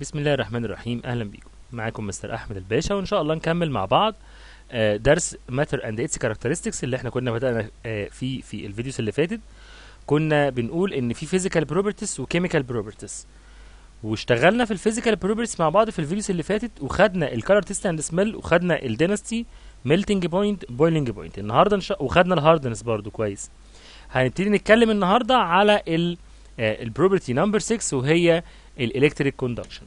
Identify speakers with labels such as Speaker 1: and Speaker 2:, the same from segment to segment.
Speaker 1: بسم الله الرحمن الرحيم اهلا بيكم معاكم مستر احمد الباشا وان شاء الله نكمل مع بعض آه، درس ماتر اند اتس كاركترستكس اللي احنا كنا بدانا آه، فيه في الفيديوز اللي فاتت كنا بنقول ان في فيزيكال بروبرتيز وكيميكال بروبرتيز واشتغلنا في الفيزيكال بروبرتيز مع بعض في الفيديوز اللي فاتت وخدنا الكالر تيست اند سميل وخدنا الدينستي ميلتنج بوينت بويلنج بوينت النهارده نش... وخدنا الهاردنس برضو كويس هنبتدي نتكلم النهارده على ال... البروبرتي نمبر 6 وهي الالكتريك كوندكشن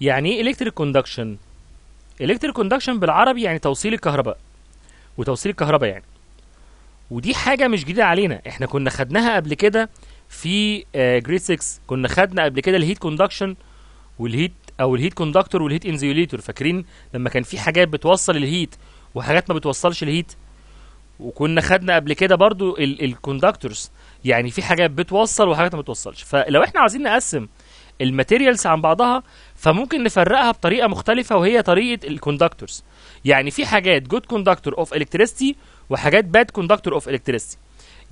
Speaker 1: يعني ايه الكتريك كوندكشن الكتريك كوندكشن بالعربي يعني توصيل الكهرباء وتوصيل الكهرباء يعني ودي حاجه مش جديده علينا احنا كنا خدناها قبل كده في جريد آه، 6 كنا خدنا قبل كده الهيت كوندكشن والهيت او الهيت كوندكتور والهيت انزيوليتور فاكرين لما كان في حاجات بتوصل الهيت وحاجات ما بتوصلش الهيت وكنا خدنا قبل كده برضو الكوندكتورز يعني في حاجات بتوصل وحاجات ما بتوصلش فلو احنا عايزين نقسم الماتيريالز عن بعضها فممكن نفرقها بطريقه مختلفه وهي طريقه الكوندكتورز يعني في حاجات جود كوندكتور اوف الكتريستي وحاجات باد كوندكتور اوف الكتريستي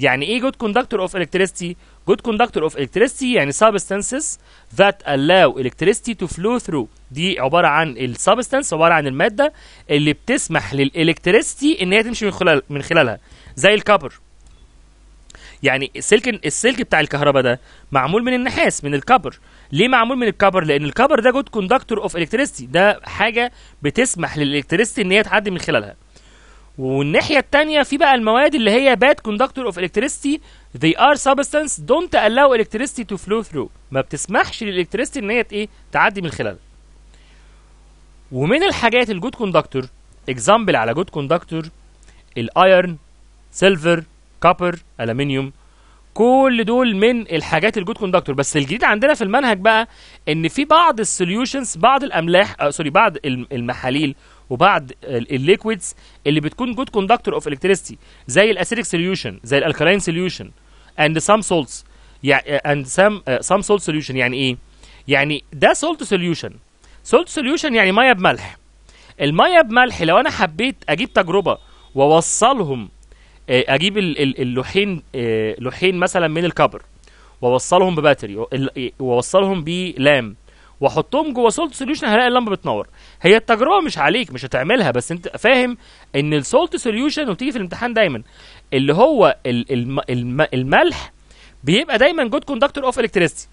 Speaker 1: يعني ايه جود كوندكتور اوف الكتريستي جود كوندكتور اوف الكتريستي يعني substances ذات الاو الكتريستي تو فلو ثرو دي عباره عن السبستانس عباره عن الماده اللي بتسمح للالكتريستي ان هي تمشي من خلال من خلالها زي الكبر يعني السلك السلك بتاع الكهرباء ده معمول من النحاس من الكبر ليه معمول من الكبر لان الكبر ده جود كوندكتور اوف الكتريستي ده حاجه بتسمح للالكتريستي ان هي تعدي من خلالها والناحيه الثانيه في بقى المواد اللي هي باد كوندكتور اوف الكتريستي they are substance don't allow electricity to flow through ما بتسمحش للالكتريستي ان هي ايه تعدي من خلالها ومن الحاجات الجود كوندكتور اكزامبل على جود كوندكتور الايرن سيلفر كوبر الومنيوم كل دول من الحاجات الجود كوندكتور بس الجديد عندنا في المنهج بقى ان في بعض السوليوشنز بعض الاملاح آه سوري بعض المحاليل وبعد الليكويدز اللي بتكون جود كوندكتور اوف الكتريستي زي الاسيتيك سوليوشن زي الالكالين سوليوشن اند سام سولتس اند سام سام سولت سوليوشن يعني ايه؟ يعني ده سولت سوليوشن سولت سوليوشن يعني ميه بملح الميه بملح لو انا حبيت اجيب تجربه واوصلهم آه، اجيب اللوحين آه، لوحين مثلا من الكبر واوصلهم بباتري واوصلهم بلام واحطهم جوه سولت سوليوشن هلاقي اللمبه بتنور هي التجربه مش عليك مش هتعملها بس انت فاهم ان السولت سوليوشن وبتيجي في الامتحان دايما اللي هو الملح بيبقى دايما جود كوندكتور اوف الكتريستي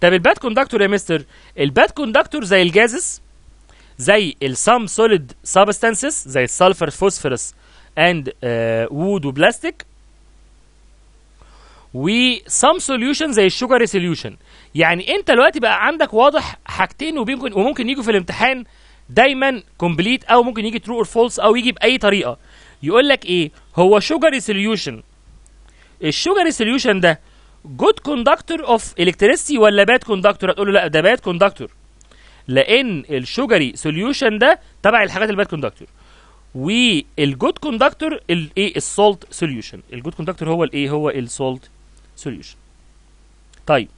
Speaker 1: طب الباد كوندكتور يا مستر الباد كوندكتور زي الجازز زي السام سوليد سابستانسز زي السلفر فوسفورس اند وود وبلاستيك وسام سوليوشن زي الشوجر سوليوشن يعني انت دلوقتي بقى عندك واضح حاجتين وممكن وممكن يجوا في الامتحان دايما كومبليت او ممكن يجي ترو اور فولس او يجي باي طريقه يقول لك ايه هو شوجر سوليوشن الشوجر سوليوشن ده جود كوندكتور اوف الكتريستي ولا باد كوندكتور هتقول له لا ده باد كوندكتور لان الشوجري سوليوشن ده تبع الحاجات الباد كوندكتور والجود كوندكتور الايه السولت سوليوشن الجود كوندكتور هو الايه هو السولت solution طيب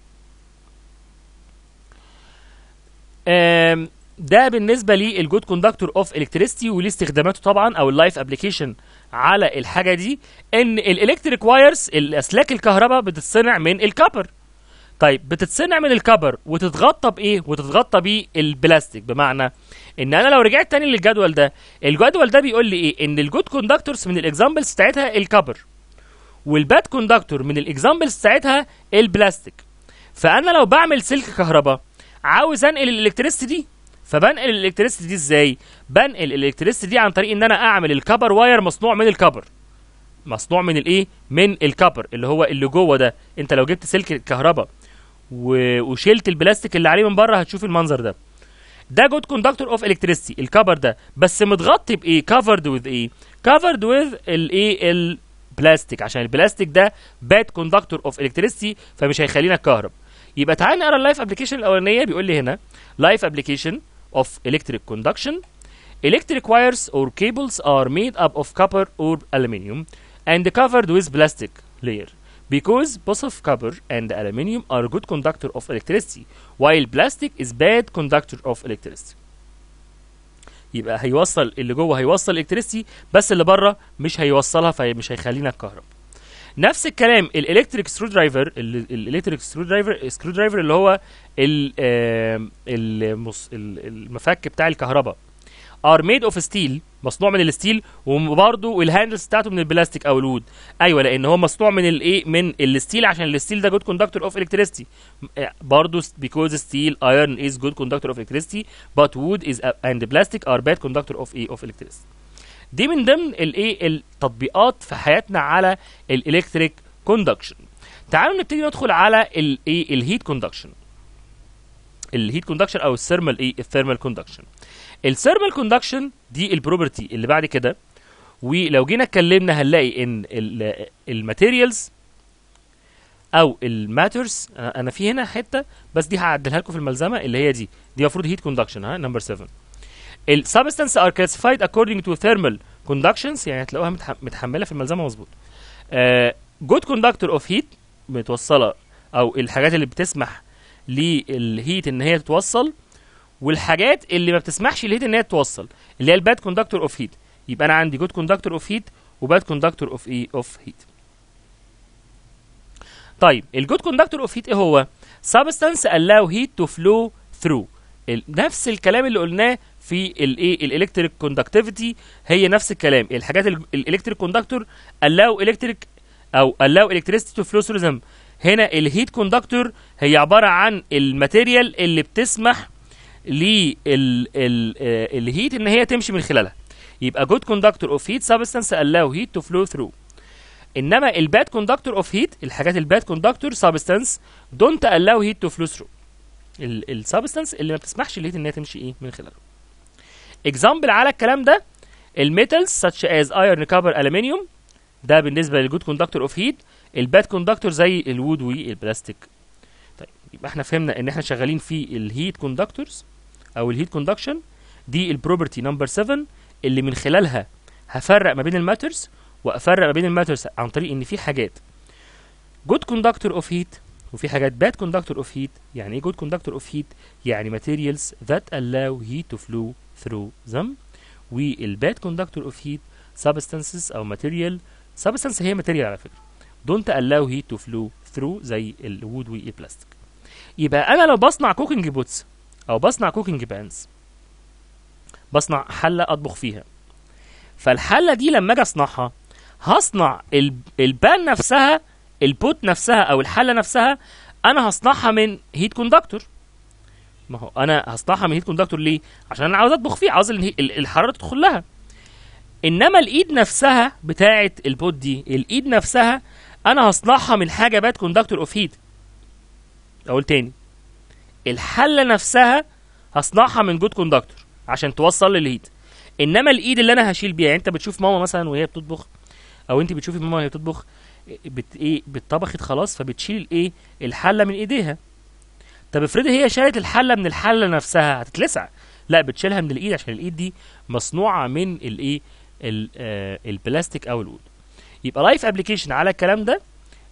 Speaker 1: ده بالنسبه للجود كوندكتور اوف الكتريستي وليه استخداماته طبعا او اللايف ابلكيشن على الحاجه دي ان الالكتريك وايرز الاسلاك الكهرباء بتتصنع من الكبر طيب بتتصنع من الكبر وتتغطى بايه وتتغطى بالبلاستيك بمعنى ان انا لو رجعت تاني للجدول ده الجدول ده بيقول لي ايه ان الجود كوندكتورز من الاكزامبلز بتاعتها الكبر والباد كوندكتور من الاكزامبلز بتاعتها البلاستيك فانا لو بعمل سلك كهرباء عاوز انقل الالكتريستي دي فبنقل الالكتريستي دي ازاي بنقل الالكتريستي دي عن طريق ان انا اعمل الكبر واير مصنوع من الكبر مصنوع من الايه من الكبر اللي هو اللي جوه ده انت لو جبت سلك الكهرباء و... وشلت البلاستيك اللي عليه من بره هتشوف المنظر ده ده جود كوندكتور اوف الكتريستي الكبر ده بس متغطي بايه كفرد وذ ايه كفرد وذ الايه Plastic. عشان البلاستيك ده باد كوندكتور اوف الكتريستي فمش هيخلينا اتكهرب يبقى تعال نقرا اللايف ابلكيشن الاولانيه بيقول لي هنا لايف ابلكيشن اوف الكتريك كوندكشن Electric wires or cables are made up of copper or aluminium and covered with plastic layer because both of copper and aluminium are good conductor of electricity while plastic is bad conductor of electricity يبقى هيوصل اللي جوه هيوصل الكتريستي بس اللي بره مش هيوصلها فمش هيخلينا الكهرباء نفس الكلام الالكتريك سكرو درايفر الالكتريك سكرو درايفر سكرو درايفر اللي هو المفك بتاع الكهرباء ار ميد اوف ستيل مصنوع من الستيل وبرده الهاندلز بتاعته من البلاستيك او الود ايوه لان هو مصنوع من الايه من الستيل عشان الستيل ده جود كوندكتور اوف الكتريستي برضه بيكوز ستيل ايرون از جود كوندكتور اوف الكتريستي بات وود از اند بلاستيك ار باد كوندكتور اوف ايه اوف الكتريستي دي من ضمن الايه التطبيقات في حياتنا على الالكتريك كوندكشن تعالوا نبتدي ندخل على الايه الهيت كوندكشن الهيت كوندكشن او الثيرمال ايه الثيرمال كوندكشن الثيرمال كوندكشن دي البروبرتي اللي بعد كده ولو جينا اتكلمنا هنلاقي ان الماتيريالز او الماترز انا في هنا حته بس دي هعدلها لكم في الملزمه اللي هي دي دي المفروض هيت كوندكشن ها نمبر 7 السبستنس ار كلاسيفايد اكوردنج تو ثيرمال كوندكشنز يعني هتلاقوها متحمله في الملزمه مظبوط جود كوندكتور اوف هيت متوصله او الحاجات اللي بتسمح للهيت ان هي تتوصل والحاجات اللي ما بتسمحش للهيت ان هي توصل اللي هي الباد كوندكتور اوف هيت يبقى انا عندي جود كوندكتور اوف هيت وباد كوندكتور اوف ايه اوف هيت طيب الجود كوندكتور اوف هيت ايه هو سبستانس الاو هيت تو فلو ثرو نفس الكلام اللي قلناه في الايه الالكتريك كوندكتيفيتي هي نفس الكلام الحاجات الالكتريك كوندكتور الاو الكتريك او الاو الكتريستي تو فلو ثرو هنا الهيت كوندكتور هي عباره عن الماتيريال اللي بتسمح للهيت ان هي تمشي من خلالها يبقى جود كوندكتور اوف هيت سبستنس الاو هيت تو فلو ثرو انما الباد كوندكتور اوف هيت الحاجات الباد كوندكتور سبستنس دونت الاو هيت تو فلو ثرو السبستنس اللي ما بتسمحش الهيت ان هي تمشي ايه من خلاله اكزامبل على الكلام ده الميتالز ساتش از ايرن كوبر الومنيوم ده بالنسبه للجود كوندكتور اوف هيت الباد كوندكتور زي الوود والبلاستيك يبقى احنا فهمنا ان احنا شغالين في الهيت كوندكتورز او الهيت كوندكشن دي البروبرتي نمبر 7 اللي من خلالها هفرق ما بين الماترز وافرق ما بين الماترز عن طريق ان في حاجات جود كوندكتور اوف هيت وفي حاجات باد كوندكتور اوف هيت يعني ايه جود كوندكتور اوف هيت يعني ماتيريالز ذات الاو هيت تو فلو ثرو ذم والباد كوندكتور اوف هيت سبستانسز او ماتيريال سبستانس هي ماتيريال على فكره don't allow heat to flow through زي الوود والبلاستيك يبقى انا لو بصنع كوكينج بوتس او بصنع كوكينج بانز بصنع حله اطبخ فيها فالحله دي لما اجي اصنعها هصنع البان نفسها البوت نفسها او الحله نفسها انا هصنعها من هيت كوندكتور ما هو انا هصنعها من هيت كوندكتور ليه عشان انا عاوز اطبخ فيه عاوز الحراره تدخل لها انما الايد نفسها بتاعه البوت دي الايد نفسها انا هصنعها من حاجه باد كوندكتور اوف هيت اقول تاني الحله نفسها هصنعها من جود كوندكتور عشان توصل للهيت انما الايد اللي انا هشيل بيها يعني انت بتشوف ماما مثلا وهي بتطبخ او انت بتشوفي ماما وهي بتطبخ بت ايه بتطبخت خلاص فبتشيل الايه الحله من ايديها طب افرضي هي شالت الحله من الحله نفسها هتتلسع لا بتشيلها من الايد عشان الايد دي مصنوعه من الايه آه، البلاستيك او الود يبقى لايف ابلكيشن على الكلام ده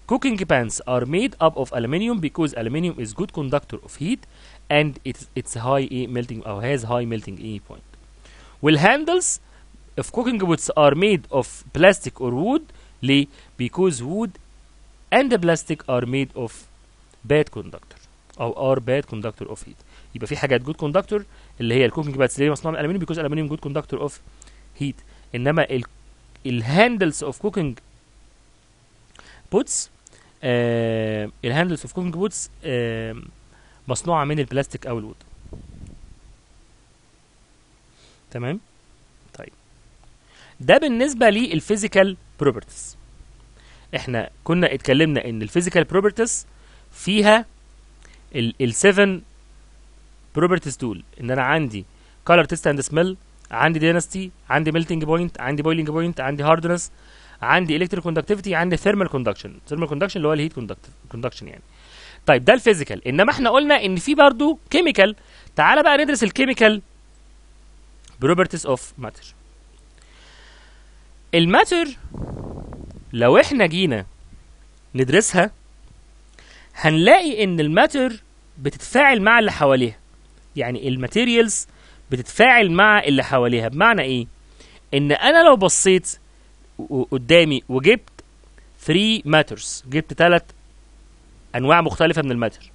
Speaker 1: Cooking pans are made up of aluminium because aluminium is good conductor of heat and it's, it's high A melting or uh, has high melting A point. Will handles of cooking pots are made of plastic or wood ليه? because wood and the plastic are made of bad conductor or are bad conductor of heat يبقى في حاجات good conductor اللي هي الكوكينج pots اللي هي مصنوعه من الالومنيوم because is good conductor of heat انما الهاندلز اوف كوكينج بوتس آه الهاندلز اوف كوكينج بوتس آه مصنوعه من البلاستيك او الوود تمام طيب ده بالنسبه للفيزيكال بروبرتيز احنا كنا اتكلمنا ان الفيزيكال بروبرتيز فيها ال7 بروبرتيز دول ان انا عندي كولر تيست اند سميل عندي دينستي عندي ميلتنج بوينت عندي بويلنج بوينت عندي هاردنس عندي الكتريك كوندكتيفيتي عندي ثيرمال كوندكشن ثيرمال كوندكشن اللي هو الهيت كوندكشن يعني طيب ده الفيزيكال انما احنا قلنا ان في برضه كيميكال تعالى بقى ندرس الكيميكال بروبرتيز اوف ماتر الماتر لو احنا جينا ندرسها هنلاقي ان الماتر بتتفاعل مع اللي حواليها يعني الماتيريالز بتتفاعل مع اللي حواليها بمعنى ايه ان انا لو بصيت قدامي وجبت 3 ماترز جبت ثلاث انواع مختلفه من الماتر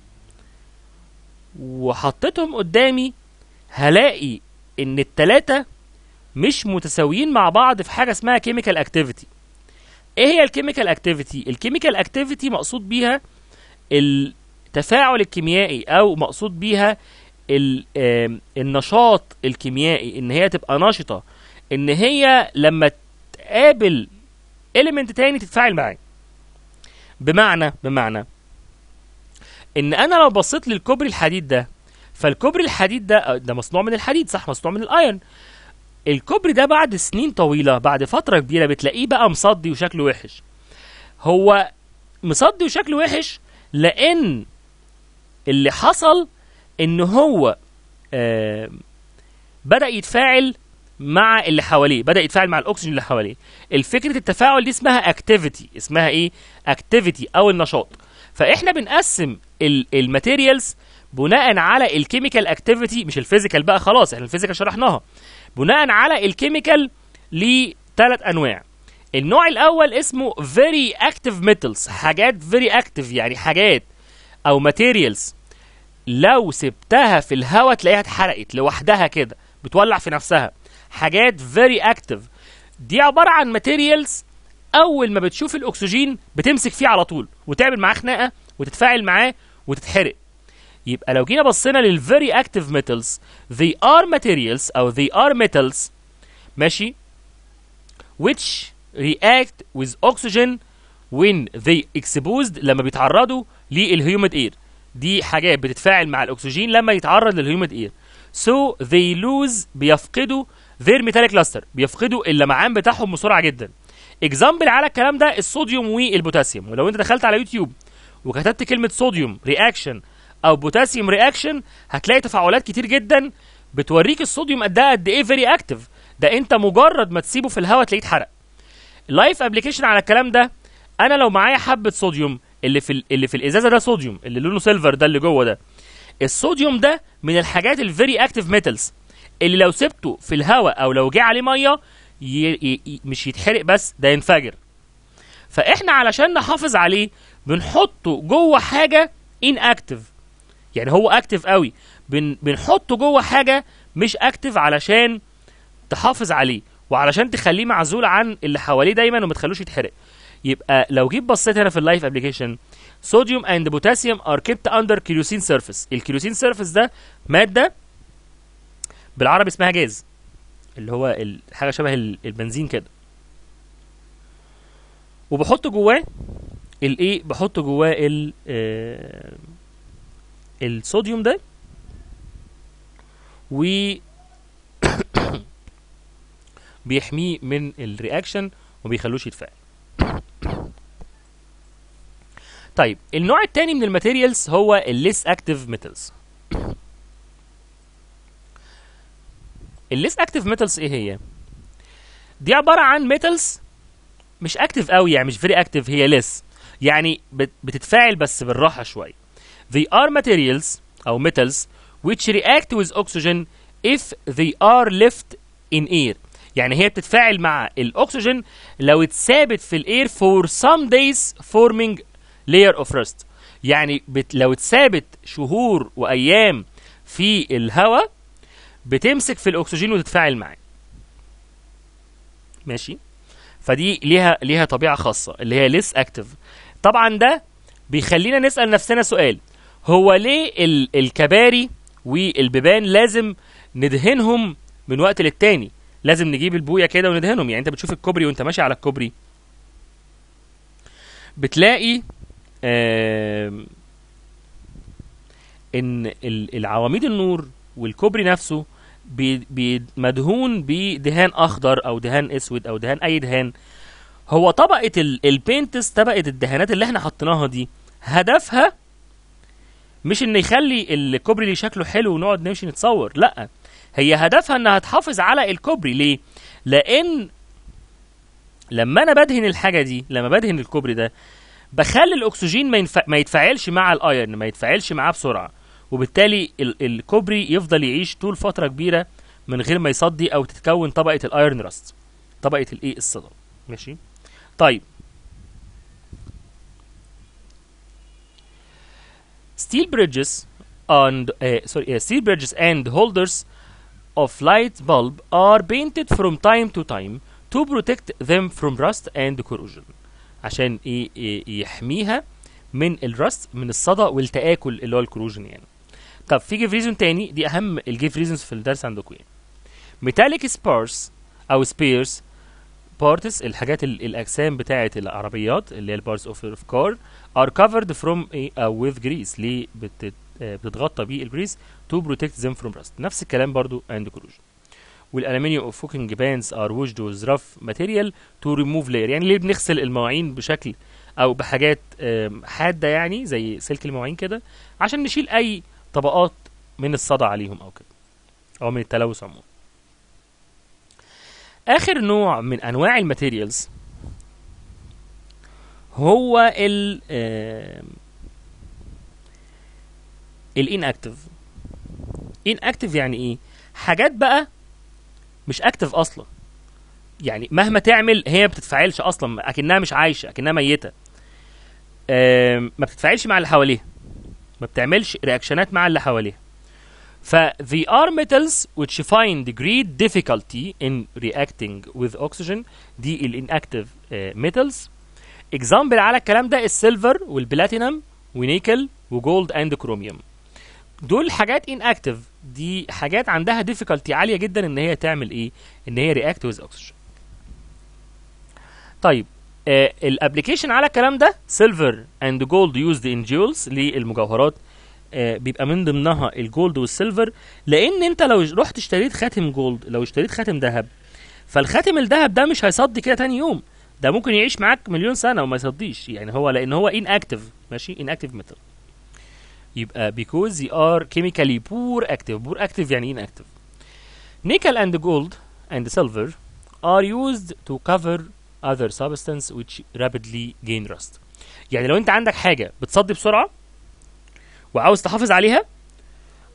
Speaker 1: وحطيتهم قدامي هلاقي ان التلاتة مش متساويين مع بعض في حاجه اسمها كيميكال اكتيفيتي ايه هي الكيميكال اكتيفيتي الكيميكال اكتيفيتي مقصود بيها التفاعل الكيميائي او مقصود بيها النشاط الكيميائي ان هي تبقى نشطه ان هي لما تقابل إليمنت تاني تتفاعل معاه بمعنى بمعنى ان انا لو بصيت للكوبري الحديد ده فالكوبري الحديد ده آه، ده مصنوع من الحديد صح مصنوع من الايرن الكوبري ده بعد سنين طويله بعد فتره كبيره بتلاقيه بقى مصدي وشكله وحش هو مصدي وشكله وحش لان اللي حصل ان هو آه بدا يتفاعل مع اللي حواليه بدا يتفاعل مع الاكسجين اللي حواليه الفكره التفاعل دي اسمها اكتيفيتي اسمها ايه اكتيفيتي او النشاط فاحنا بنقسم الماتيريالز بناء على الكيميكال اكتيفيتي مش الفيزيكال بقى خلاص احنا الفيزيكال شرحناها بناء على الكيميكال لثلاث انواع النوع الاول اسمه فيري اكتيف ميتالز حاجات فيري اكتيف يعني حاجات او ماتيريالز لو سبتها في الهواء تلاقيها اتحرقت لوحدها كده بتولع في نفسها حاجات فيري اكتف دي عباره عن ماتيريالز اول ما بتشوف الاكسجين بتمسك فيه على طول وتعمل معاه خناقه وتتفاعل معاه وتتحرق يبقى لو جينا بصينا للفيري اكتيف ميتالز they are materials او they are metals ماشي which react with oxygen when they exposed لما بيتعرضوا للهيوميد اير دي حاجات بتتفاعل مع الاكسجين لما يتعرض للهيوميد اير so they lose بيفقدوا ذير ميتاليك لاستر بيفقدوا اللمعان بتاعهم بسرعه جدا اكزامبل على الكلام ده الصوديوم والبوتاسيوم ولو انت دخلت على يوتيوب وكتبت كلمه صوديوم رياكشن او بوتاسيوم رياكشن هتلاقي تفاعلات كتير جدا بتوريك الصوديوم قد ايه قد ايه فيري اكتف ده انت مجرد ما تسيبه في الهواء تلاقيه اتحرق لايف ابلكيشن على الكلام ده انا لو معايا حبه صوديوم اللي في اللي في الازازه ده صوديوم اللي لونه سيلفر ده اللي جوه ده الصوديوم ده من الحاجات الفيري اكتف ميتالز اللي لو سبته في الهواء او لو جه عليه ميه ي... ي... مش يتحرق بس ده ينفجر فاحنا علشان نحافظ عليه بنحطه جوه حاجه ان اكتف يعني هو اكتف قوي بن... بنحطه جوه حاجه مش اكتف علشان تحافظ عليه وعلشان تخليه معزول عن اللي حواليه دايما وما تخلوش يتحرق يبقى لو جيت بصيت هنا في اللايف ابلكيشن صوديوم اند بوتاسيوم ار كيبت اندر كيروسين سيرفيس الكيروسين سيرفيس ده ماده بالعربي اسمها جاز اللي هو حاجه شبه البنزين كده وبحط جواه الايه بحط جواه ال آه، الصوديوم ده و بيحميه من الرياكشن وبيخلوش يتفاعل طيب النوع التاني من الماتيريالز هو الليس اكتف ميتالز الليس اكتف ميتالز ايه هي دي عباره عن ميتالز مش اكتف قوي يعني مش فيري اكتف هي ليس يعني بتتفاعل بس بالراحه شويه they are materials او metals which react with oxygen if they are left in air يعني هي بتتفاعل مع الاكسجين لو اتثابت في الاير for some days forming layer of rust يعني بت لو اتثابت شهور وايام في الهواء بتمسك في الاكسجين وتتفاعل معاه ماشي فدي ليها ليها طبيعه خاصه اللي هي ليس اكتف طبعا ده بيخلينا نسال نفسنا سؤال هو ليه الكباري والبيبان لازم ندهنهم من وقت للتاني لازم نجيب البويه كده وندهنهم يعني انت بتشوف الكوبري وانت ماشي على الكوبري بتلاقي ان العواميد النور والكوبري نفسه مدهون بدهان اخضر او دهان اسود او دهان اي دهان هو طبقه البينتس طبقه الدهانات اللي احنا حطيناها دي هدفها مش ان يخلي الكوبري اللي شكله حلو ونقعد نمشي نتصور لا هي هدفها انها تحافظ على الكوبري ليه لان لما انا بدهن الحاجه دي لما بدهن الكوبري ده بخلي الاكسجين ما, ينف... ما يتفاعلش مع الايرن ما يتفاعلش معاه بسرعه وبالتالي الكوبري يفضل يعيش طول فتره كبيره من غير ما يصدي او تتكون طبقه الايرن راست طبقه الايه الصدر ماشي طيب steel bridges and uh, uh, steel bridges and holders of light bulb are painted from time to time to protect them from rust and corrosion عشان ايه, يحميها من الرست من الصدأ والتآكل اللي هو الكروجن يعني طب في جيف ريزون تاني دي اهم الجيف ريزونز في الدرس عندكم يعني ميتاليك سبارس او سبيرز بارتس الحاجات الاجسام بتاعه العربيات اللي هي البارتس اوف اوف كار ار كفرد فروم او ويز جريس ليه آه، بتتغطى بيه الجريس تو بروتكت ذيم فروم راست نفس الكلام برضو عند كروج والالومنيوم اوف فوكينج بانز ار ووشد ويز رف ماتيريال تو ريموف لاير يعني ليه بنغسل المواعين بشكل او بحاجات حاده يعني زي سلك المواعين كده عشان نشيل اي طبقات من الصدى عليهم او كده او من التلوث عموما اخر نوع من انواع الماتيريالز هو ال inactive inactive يعني ايه حاجات بقى مش اكتف اصلا يعني مهما تعمل هي ما بتتفاعلش اصلا اكنها مش عايشه اكنها ميته ما بتتفاعلش مع اللي حواليها ما بتعملش رياكشنات مع اللي حواليها ف the are metals which find great difficulty in reacting with oxygen دي inactive uh, metals example على الكلام ده السيلفر والبلاتينم ونيكل وجولد اند كروميوم دول حاجات inactive دي حاجات عندها difficulty عاليه جدا ان هي تعمل ايه ان هي react with oxygen طيب آه، الابلكيشن على الكلام ده سيلفر اند جولد يوزد ان جولز للمجوهرات آه، بيبقى من ضمنها الجولد والسيلفر لان انت لو رحت اشتريت خاتم جولد لو اشتريت خاتم ذهب فالخاتم الذهب ده مش هيصدي كده تاني يوم ده ممكن يعيش معاك مليون سنه وما يصديش يعني هو لان هو ان اكتف ماشي ان اكتف ميتال يبقى بيكوز ذي ار كيميكالي بور اكتف بور اكتف يعني ان اكتف نيكل اند جولد اند سيلفر ار يوزد تو كفر other substance which rapidly gain rust يعني لو انت عندك حاجه بتصدي بسرعه وعاوز تحافظ عليها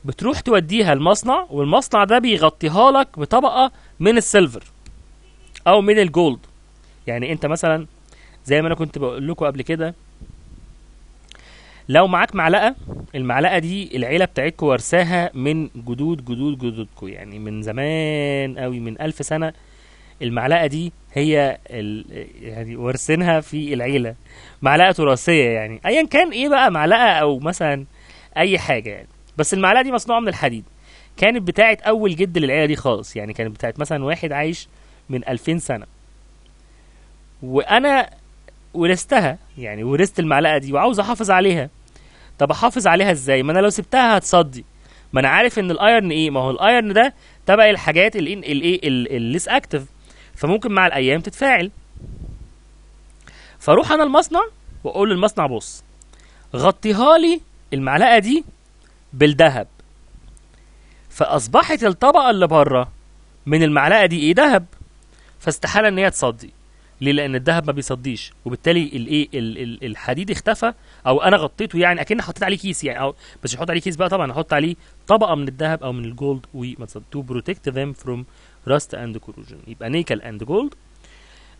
Speaker 1: بتروح توديها المصنع والمصنع ده بيغطيها لك بطبقه من السيلفر او من الجولد يعني انت مثلا زي ما انا كنت بقول لكم قبل كده لو معاك معلقه المعلقه دي العيله بتاعتكم وارثاها من جدود جدود جدودكم يعني من زمان قوي من ألف سنه المعلقه دي هي ال... يعني ورثينها في العيله معلقه تراثيه يعني ايا كان ايه بقى معلقه او مثلا اي حاجه يعني بس المعلقه دي مصنوعه من الحديد كانت بتاعه اول جد للعيله دي خالص يعني كانت بتاعه مثلا واحد عايش من 2000 سنه وانا ورثتها يعني ورثت المعلقه دي وعاوز احافظ عليها طب احافظ عليها ازاي ما انا لو سبتها هتصدي ما انا عارف ان الايرن ايه ما هو الايرن ده تبع الحاجات الايه الايه اللي لسه اكتف فممكن مع الايام تتفاعل فاروح انا المصنع واقول للمصنع بص غطيها لي المعلقه دي بالذهب فاصبحت الطبقه اللي بره من المعلقه دي ايه ذهب فاستحاله ان هي تصدي ليه لان الذهب ما بيصديش وبالتالي الايه الحديد اختفى او انا غطيته يعني اكن حطيت عليه كيس يعني او مش احط عليه كيس بقى طبعا احط عليه طبقه من الذهب او من الجولد وما تصدي تو بروتكت ذيم فروم راست اند كروجن يبقى نيكل اند جولد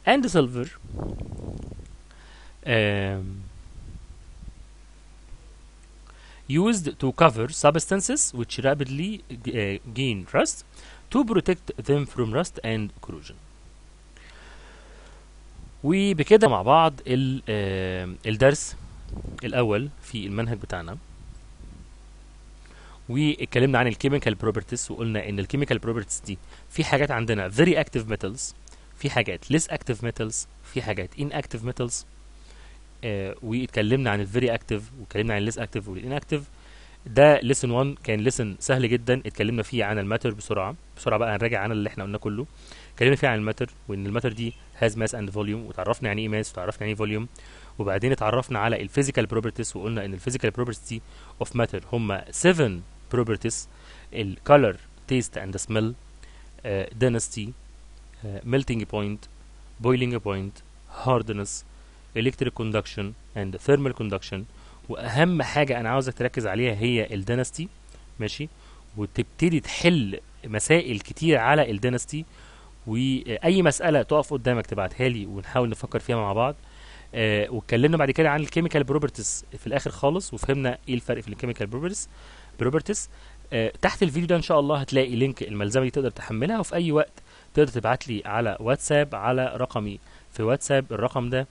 Speaker 1: اند سيلفر used to cover substances which rapidly gain rust to protect them from rust and corrosion وبكده مع بعض الدرس الأول في المنهج بتاعنا واتكلمنا عن الكيميكال بروبرتيز وقلنا ان الكيميكال بروبرتيز دي في حاجات عندنا فيري اكتيف ميتالز في حاجات ليس اكتف ميتالز في حاجات ان اكتف ميتالز واتكلمنا عن الفيري اكتيف واتكلمنا عن الليس اكتيف اكتف ده ليسن 1 كان ليسن سهل جدا اتكلمنا فيه عن الماتر بسرعه بسرعه بقى هنراجع عن اللي احنا قلناه كله اتكلمنا فيه عن الماتر وان الماتر دي هاز ماس اند فوليوم وتعرفنا يعني ايه ماس وتعرفنا يعني ايه فوليوم وبعدين اتعرفنا على الفيزيكال بروبرتيز وقلنا ان الفيزيكال بروبرتيز دي اوف ماتر هم 7 properties ال color taste and smell uh, density uh, melting point boiling point hardness electric conduction and thermal conduction واهم حاجه انا عاوزك تركز عليها هي الدنستي ماشي وتبتدي تحل مسائل كتير على الدنستي واي مساله تقف قدامك تبعتها لي ونحاول نفكر فيها مع بعض آه واتكلمنا بعد كده عن الكيميكال بروبرتيز في الاخر خالص وفهمنا ايه الفرق في الكيميكال بروبرتيز بروبرتس آه، تحت الفيديو ده ان شاء الله هتلاقي لينك الملزمه دي تقدر تحملها وفي اي وقت تقدر تبعت لي على واتساب على رقمي في واتساب الرقم ده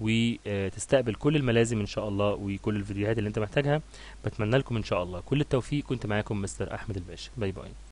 Speaker 1: وتستقبل كل الملازم ان شاء الله وكل الفيديوهات اللي انت محتاجها بتمنى لكم ان شاء الله كل التوفيق كنت معاكم مستر احمد الباشا باي باي